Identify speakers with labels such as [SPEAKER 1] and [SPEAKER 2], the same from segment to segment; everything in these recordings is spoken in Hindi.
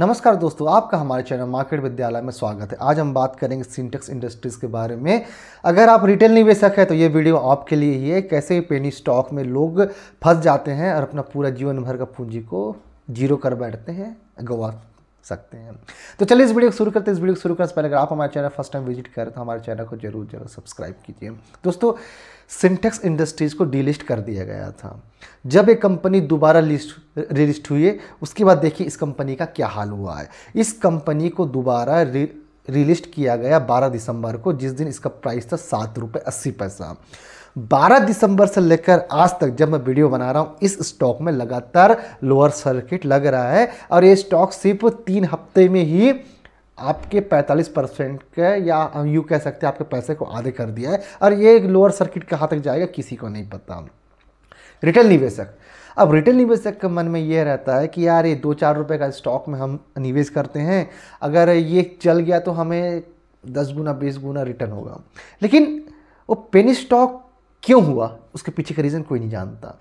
[SPEAKER 1] नमस्कार दोस्तों आपका हमारे चैनल मार्केट विद्यालय में स्वागत है आज हम बात करेंगे सिंटेक्स इंडस्ट्रीज़ के बारे में अगर आप रिटेल निवेशक है तो ये वीडियो आपके लिए ही है कैसे पेनी स्टॉक में लोग फंस जाते हैं और अपना पूरा जीवन भर का पूंजी को जीरो कर बैठते हैं गवा सकते हैं तो चलिए इस वीडियो को शुरू करते हैं इस वीडियो को शुरू करने से पहले अगर आप हमारे चैनल फर्स्ट टाइम विजिट करें तो हमारे चैनल को जरूर जरूर सब्सक्राइब कीजिए दोस्तों सिंटेक्स इंडस्ट्रीज़ को डीलिस्ट कर दिया गया था जब एक कंपनी दोबारा लिस्ट रिलिस्ट हुई है उसके बाद देखिए इस कंपनी का क्या हाल हुआ है इस कंपनी को दोबारा रिलिस्ट किया गया 12 दिसंबर को जिस दिन इसका प्राइस था सात रुपये अस्सी पैसा बारह दिसंबर से लेकर आज तक जब मैं वीडियो बना रहा हूँ इस स्टॉक में लगातार लोअर सर्किट लग रहा है और ये स्टॉक सिर्फ तीन हफ्ते में ही आपके 45 परसेंट के या हम यूँ कह सकते हैं आपके पैसे को आधे कर दिया है और ये लोअर सर्किट कहाँ तक जाएगा किसी को नहीं पता रिटेल निवेशक अब रिटेल निवेशक के मन में यह रहता है कि यार ये दो चार रुपये का स्टॉक में हम निवेश करते हैं अगर ये चल गया तो हमें दस गुना बीस गुना रिटर्न होगा लेकिन वो पेनी स्टॉक क्यों हुआ उसके पीछे का रीज़न कोई नहीं जानता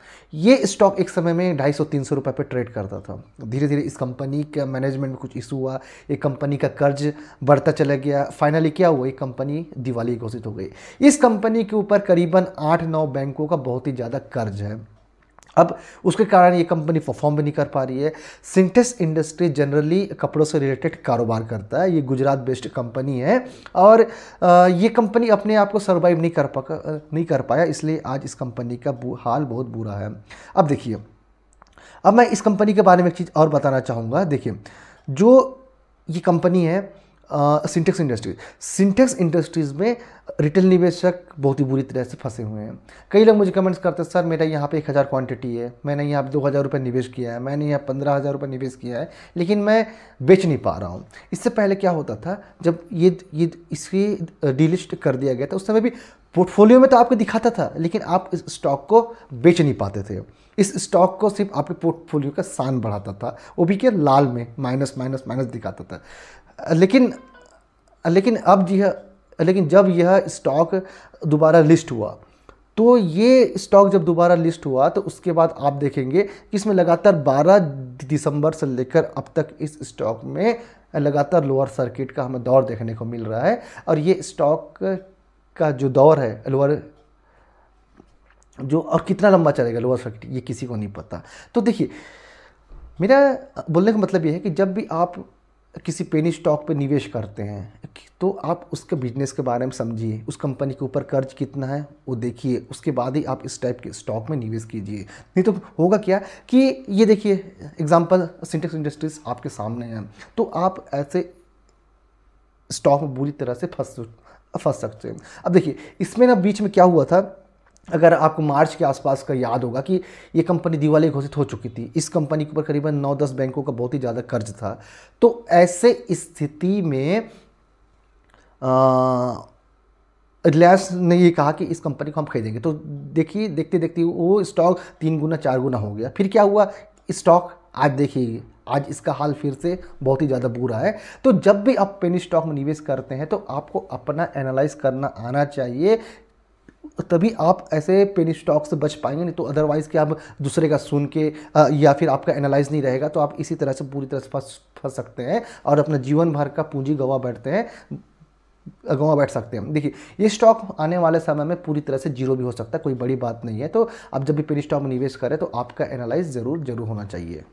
[SPEAKER 1] ये स्टॉक एक समय में ढाई सौ तीन सौ रुपये पर ट्रेड करता था धीरे धीरे इस कंपनी का मैनेजमेंट में कुछ इशू हुआ ये कंपनी का कर्ज बढ़ता चला गया फाइनली क्या हुआ ये कंपनी दिवाली घोषित हो गई इस कंपनी के ऊपर करीबन आठ नौ बैंकों का बहुत ही ज़्यादा कर्ज है अब उसके कारण ये कंपनी परफॉर्म भी नहीं कर पा रही है सिंटेस इंडस्ट्री जनरली कपड़ों से रिलेटेड कारोबार करता है ये गुजरात बेस्ड कंपनी है और ये कंपनी अपने आप को सर्वाइव नहीं कर पा नहीं कर पाया इसलिए आज इस कंपनी का हाल बहुत बुरा है अब देखिए अब मैं इस कंपनी के बारे में एक चीज़ और बताना चाहूँगा देखिए जो ये कंपनी है सिंटेक्स इंडस्ट्रीज सिंटेक्स इंडस्ट्रीज़ में रिटेल निवेशक बहुत ही बुरी तरह से फंसे हुए हैं कई लोग मुझे कमेंट्स करते हैं सर मेरा यहाँ पे एक हज़ार क्वान्टिटी है मैंने यहाँ पे दो हज़ार रुपये निवेश किया है मैंने यहाँ पंद्रह हज़ार रुपये निवेश किया है लेकिन मैं बेच नहीं पा रहा हूँ इससे पहले क्या होता था जब ये ये इसकी डीलिस्ट कर दिया गया था उस समय भी पोर्टफोलियो में तो आपको दिखाता था लेकिन आप इस स्टॉक को बेच नहीं पाते थे इस स्टॉक को सिर्फ आपके पोर्टफोलियो का शान बढ़ाता था वो भी क्या लाल में माइनस माइनस माइनस दिखाता था लेकिन लेकिन अब जी हाँ, लेकिन जब यह स्टॉक दोबारा लिस्ट हुआ तो ये स्टॉक जब दोबारा लिस्ट हुआ तो उसके बाद आप देखेंगे कि इसमें लगातार 12 दिसंबर से लेकर अब तक इस स्टॉक में लगातार लोअर सर्किट का हमें दौर देखने को मिल रहा है और ये स्टॉक का जो दौर है लोअर जो और कितना लंबा चलेगा लोअर सर्किट ये किसी को नहीं पता तो देखिए मेरा बोलने का मतलब ये है कि जब भी आप किसी पेनी स्टॉक पे निवेश करते हैं तो आप उसके बिजनेस के बारे में समझिए उस कंपनी के ऊपर कर्ज कितना है वो देखिए उसके बाद ही आप इस टाइप के स्टॉक में निवेश कीजिए नहीं तो होगा क्या कि ये देखिए एग्जांपल सिंटेक्स इंडस्ट्रीज आपके सामने हैं तो आप ऐसे स्टॉक में बुरी तरह से फंस फंस सकते हैं अब देखिए इसमें ना बीच में क्या हुआ था अगर आपको मार्च के आसपास का याद होगा कि ये कंपनी दिवाली घोषित हो चुकी थी इस कंपनी के ऊपर करीबन नौ दस बैंकों का बहुत ही ज़्यादा कर्ज था तो ऐसे स्थिति में रिलायंस ने ये कहा कि इस कंपनी को हम खरीदेंगे तो देखिए देखते देखते वो स्टॉक तीन गुना चार गुना हो गया फिर क्या हुआ स्टॉक आज देखिए आज इसका हाल फिर से बहुत ही ज़्यादा बुरा है तो जब भी आप पेनी स्टॉक में निवेश करते हैं तो आपको अपना एनालाइज करना आना चाहिए तभी आप ऐसे पेनी स्टॉक से बच पाएंगे नहीं तो अदरवाइज़ कि आप दूसरे का सुन के या फिर आपका एनालाइज नहीं रहेगा तो आप इसी तरह से पूरी तरह से फंस फंस सकते हैं और अपना जीवन भर का पूंजी गवा बैठते हैं गवा बैठ सकते हैं देखिए ये स्टॉक आने वाले समय में पूरी तरह से जीरो भी हो सकता है कोई बड़ी बात नहीं है तो आप जब भी पेनी स्टॉक में निवेश करें तो आपका एनालाइज ज़रूर ज़रूर होना चाहिए